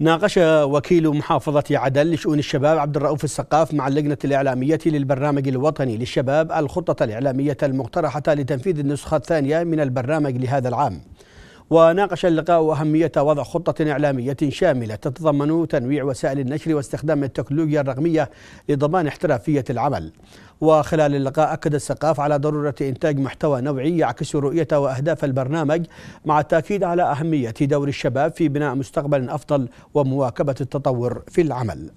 ناقش وكيل محافظة عدن لشؤون الشباب عبد الرؤوف السقاف مع اللجنة الإعلامية للبرنامج الوطني للشباب الخطة الإعلامية المقترحة لتنفيذ النسخة الثانية من البرنامج لهذا العام وناقش اللقاء أهمية وضع خطة إعلامية شاملة تتضمن تنويع وسائل النشر واستخدام التكنولوجيا الرقمية لضمان احترافية العمل وخلال اللقاء أكد السقاف على ضرورة إنتاج محتوى نوعي يعكس رؤية وأهداف البرنامج مع التأكيد على أهمية دور الشباب في بناء مستقبل أفضل ومواكبة التطور في العمل